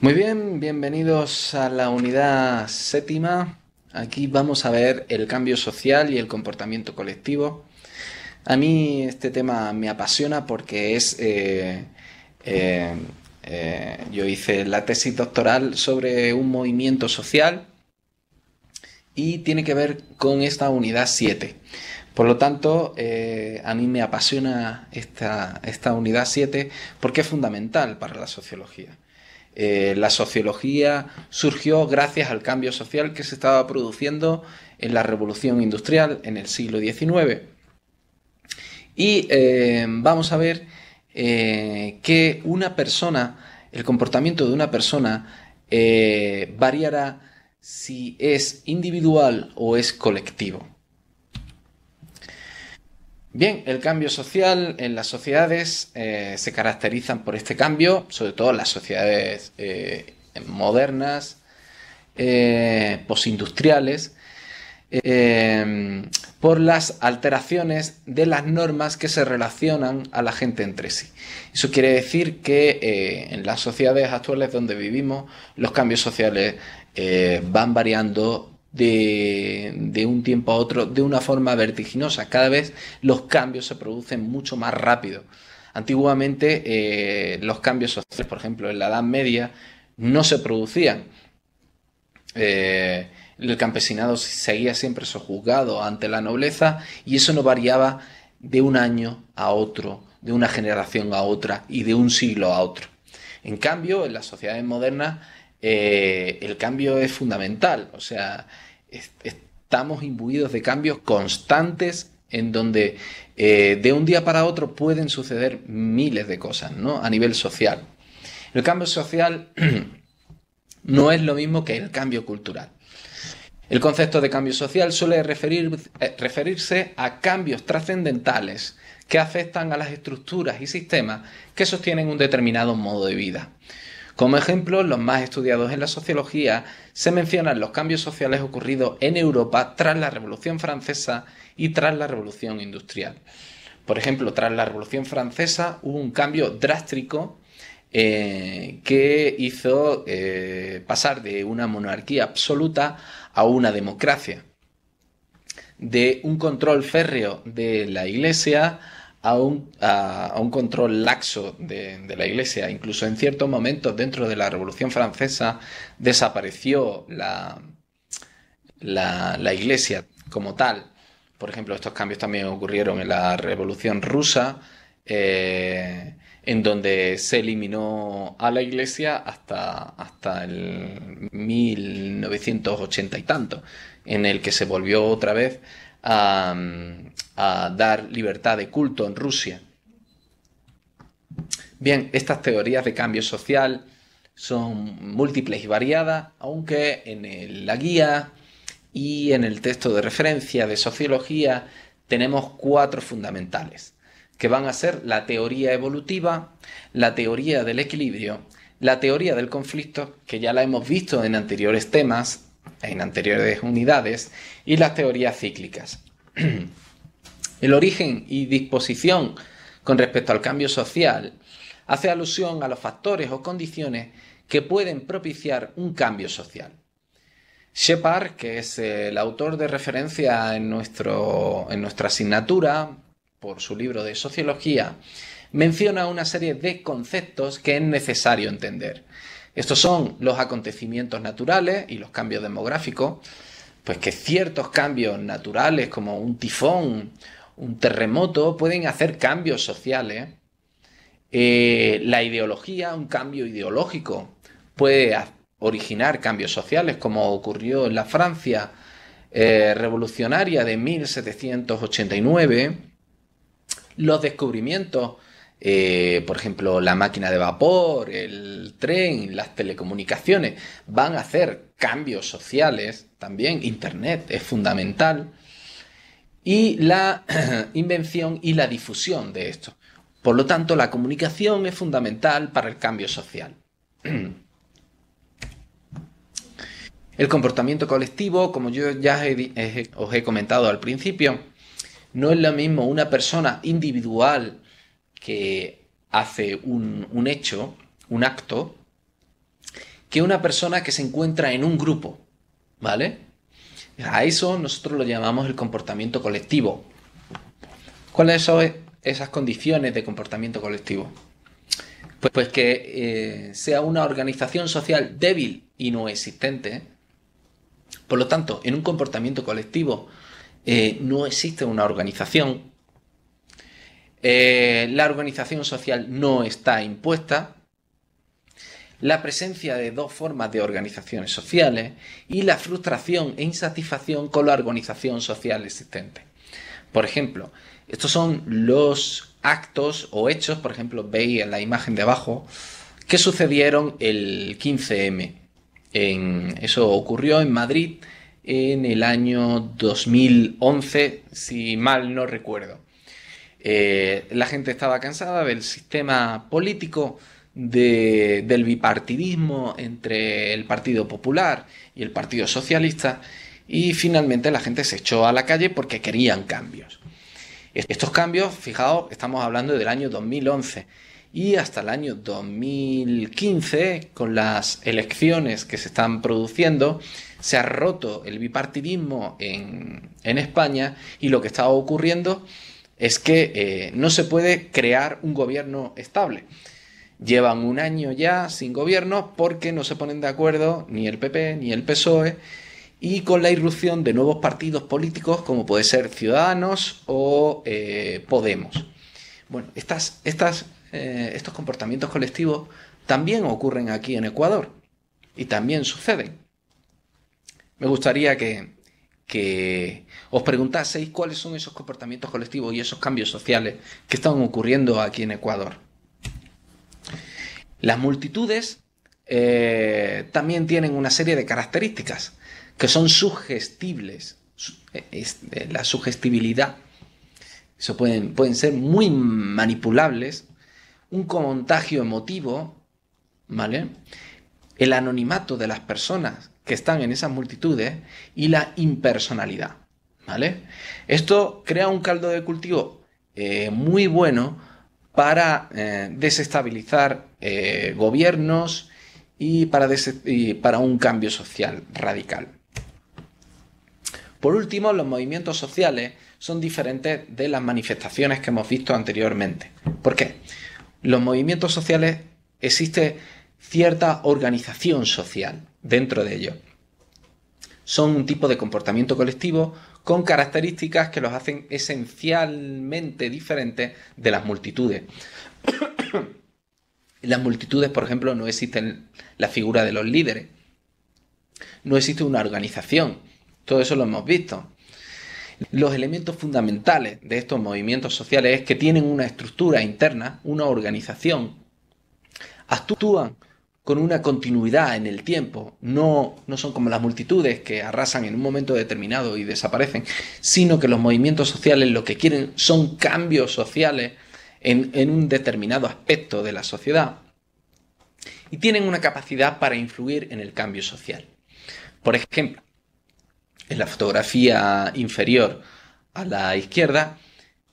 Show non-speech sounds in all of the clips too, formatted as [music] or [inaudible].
Muy bien, bienvenidos a la unidad séptima. Aquí vamos a ver el cambio social y el comportamiento colectivo. A mí este tema me apasiona porque es... Eh, eh, eh, yo hice la tesis doctoral sobre un movimiento social y tiene que ver con esta unidad 7. Por lo tanto, a mí me apasiona esta, esta unidad 7 porque es fundamental para la sociología. Eh, la sociología surgió gracias al cambio social que se estaba produciendo en la revolución industrial en el siglo XIX. Y eh, vamos a ver eh, que una persona, el comportamiento de una persona variará si es individual o es colectivo. Bien, el cambio social en las sociedades eh, se caracterizan por este cambio, sobre todo en las sociedades eh, modernas, eh, posindustriales, eh, por las alteraciones de las normas que se relacionan a la gente entre sí. Eso quiere decir que en las sociedades actuales donde vivimos, los cambios sociales van variando de, un tiempo a otro de una forma vertiginosa. Cada vez los cambios se producen mucho más rápido. Antiguamente eh, los cambios sociales, por ejemplo, en la Edad Media, no se producían. Eh, el campesinado seguía siempre sojuzgado ante la nobleza y eso no variaba de un año a otro, de una generación a otra y de un siglo a otro. En cambio, en las sociedades modernas eh, el cambio es fundamental. O sea, estamos imbuidos de cambios constantes en donde eh, de un día para otro pueden suceder miles de cosas, ¿no? A nivel social. El cambio social [clears throat] no es lo mismo que el cambio cultural. El concepto de cambio social suele eh, referirse a cambios trascendentales que afectan a las estructuras y sistemas que sostienen un determinado modo de vida. Como ejemplo, los más estudiados en la sociología se mencionan los cambios sociales ocurridos en Europa tras la Revolución Francesa y tras la Revolución Industrial. Por ejemplo, tras la Revolución Francesa hubo un cambio drástico eh, que hizo eh, pasar de una monarquía absoluta a una democracia, de un control férreo de la Iglesia a un, control laxo de, la Iglesia. Incluso en ciertos momentos dentro de la Revolución Francesa desapareció la, la, Iglesia como tal. Por ejemplo, estos cambios también ocurrieron en la Revolución Rusa, eh, en donde se eliminó a la Iglesia hasta, hasta el 1980 y tanto, en el que se volvió otra vez a, dar libertad de culto en Rusia. Bien, estas teorías de cambio social son múltiples y variadas, aunque en la guía y en el texto de referencia de sociología tenemos cuatro fundamentales, que van a ser la teoría evolutiva, la teoría del equilibrio, la teoría del conflicto, que ya la hemos visto en anteriores temas, en anteriores unidades, y las teorías cíclicas. [clears throat] El origen y disposición con respecto al cambio social hace alusión a los factores o condiciones que pueden propiciar un cambio social. Shepard, que es el autor de referencia en, en nuestra asignatura por su libro de sociología, menciona una serie de conceptos que es necesario entender. Estos son los acontecimientos naturales y los cambios demográficos, pues que ciertos cambios naturales como un tifón, un terremoto, pueden hacer cambios sociales. Eh, la ideología, un cambio ideológico, puede originar cambios sociales, como ocurrió en la Francia eh, revolucionaria de 1789. Los descubrimientos eh, por ejemplo, la máquina de vapor, el tren, las telecomunicaciones, van a hacer cambios sociales también, Internet es fundamental, y la [clears throat] invención y la difusión de esto. Por lo tanto, la comunicación es fundamental para el cambio social. [clears throat] El comportamiento colectivo, como yo ya eh, os he comentado al principio, no es lo mismo una persona individual que hace un, hecho, un acto, que una persona que se encuentra en un grupo, ¿vale? A eso nosotros lo llamamos el comportamiento colectivo. ¿Cuáles son esas condiciones de comportamiento colectivo? Pues, pues que eh, sea una organización social débil y no existente. Por lo tanto, en un comportamiento colectivo eh, no existe una organización, eh, la organización social no está impuesta, la presencia de dos formas de organizaciones sociales y la frustración e insatisfacción con la organización social existente. Por ejemplo, estos son los actos o hechos, por ejemplo, veis en la imagen de abajo, que sucedieron el 15M. eso ocurrió en Madrid en el año 2011, si mal no recuerdo. Eh, la gente estaba cansada del sistema político, del bipartidismo entre el Partido Popular y el Partido Socialista y finalmente la gente se echó a la calle porque querían cambios. Estos cambios, fijaos, estamos hablando del año 2011 y hasta el año 2015, con las elecciones que se están produciendo, se ha roto el bipartidismo en, en España y lo que estaba ocurriendo es que eh, no se puede crear un gobierno estable. Llevan un año ya sin gobierno porque no se ponen de acuerdo ni el PP ni el PSOE y con la irrupción de nuevos partidos políticos como puede ser Ciudadanos o eh, Podemos. Bueno, estas, eh, estos comportamientos colectivos también ocurren aquí en Ecuador y también suceden. Me gustaría que, que os preguntaseis cuáles son esos comportamientos colectivos y esos cambios sociales que están ocurriendo aquí en Ecuador. Las multitudes eh, también tienen una serie de características que son sugestibles. Eh, eh, la sugestibilidad. Eso pueden, pueden ser muy manipulables. Un contagio emotivo, ¿vale? El anonimato de las personas que están en esas multitudes ¿eh? y la impersonalidad. ¿Vale? Esto crea un caldo de cultivo eh, muy bueno para eh, desestabilizar gobiernos y para, para un cambio social radical. Por último, los movimientos sociales son diferentes de las manifestaciones que hemos visto anteriormente. ¿Por qué? Los movimientos sociales existen cierta organización social dentro de ellos. Son un tipo de comportamiento colectivo con características que los hacen esencialmente diferentes de las multitudes. [coughs] en las multitudes, por ejemplo, no existen la figura de los líderes, no existe una organización, todo eso lo hemos visto. Los elementos fundamentales de estos movimientos sociales es que tienen una estructura interna, una organización, actúan con una continuidad en el tiempo. No, no son como las multitudes que arrasan en un momento determinado y desaparecen, sino que los movimientos sociales lo que quieren son cambios sociales en, en un determinado aspecto de la sociedad y tienen una capacidad para influir en el cambio social. Por ejemplo, en la fotografía inferior a la izquierda,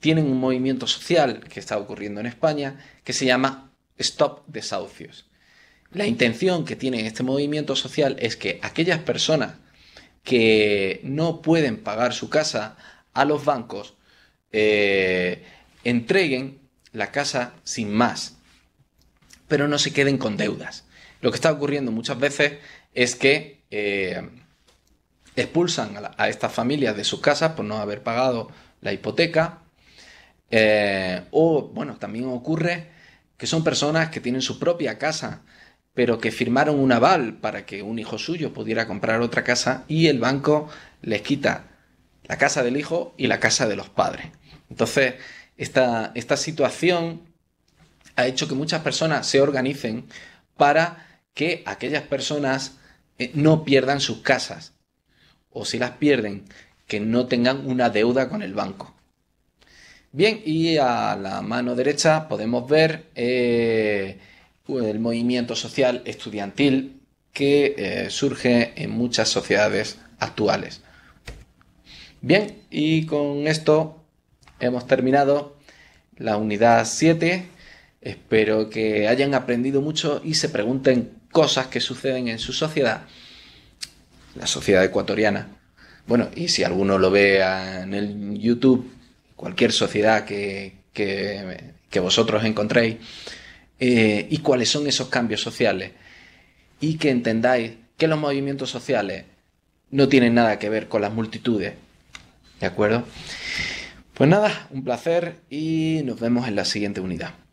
tienen un movimiento social que está ocurriendo en España que se llama Stop Desahucios. La intención que tiene este movimiento social es que aquellas personas que no pueden pagar su casa a los bancos eh, entreguen la casa sin más, pero no se queden con deudas. Lo que está ocurriendo muchas veces es que eh, expulsan a, estas familias de sus casas por no haber pagado la hipoteca. Eh, o bueno, también ocurre que son personas que tienen su propia casa pero que firmaron un aval para que un hijo suyo pudiera comprar otra casa y el banco les quita la casa del hijo y la casa de los padres. Entonces, esta, esta situación ha hecho que muchas personas se organicen para que aquellas personas eh, no pierdan sus casas o si las pierden, que no tengan una deuda con el banco. Bien, y a la mano derecha podemos ver eh, el movimiento social estudiantil que eh, surge en muchas sociedades actuales. Bien, y con esto hemos terminado la unidad 7. Espero que hayan aprendido mucho y se pregunten cosas que suceden en su sociedad, la sociedad ecuatoriana. Bueno, y si alguno lo ve en el YouTube, cualquier sociedad que vosotros encontréis, eh, y cuáles son esos cambios sociales. Y que entendáis que los movimientos sociales no tienen nada que ver con las multitudes. ¿De acuerdo? Pues nada, un placer y nos vemos en la siguiente unidad.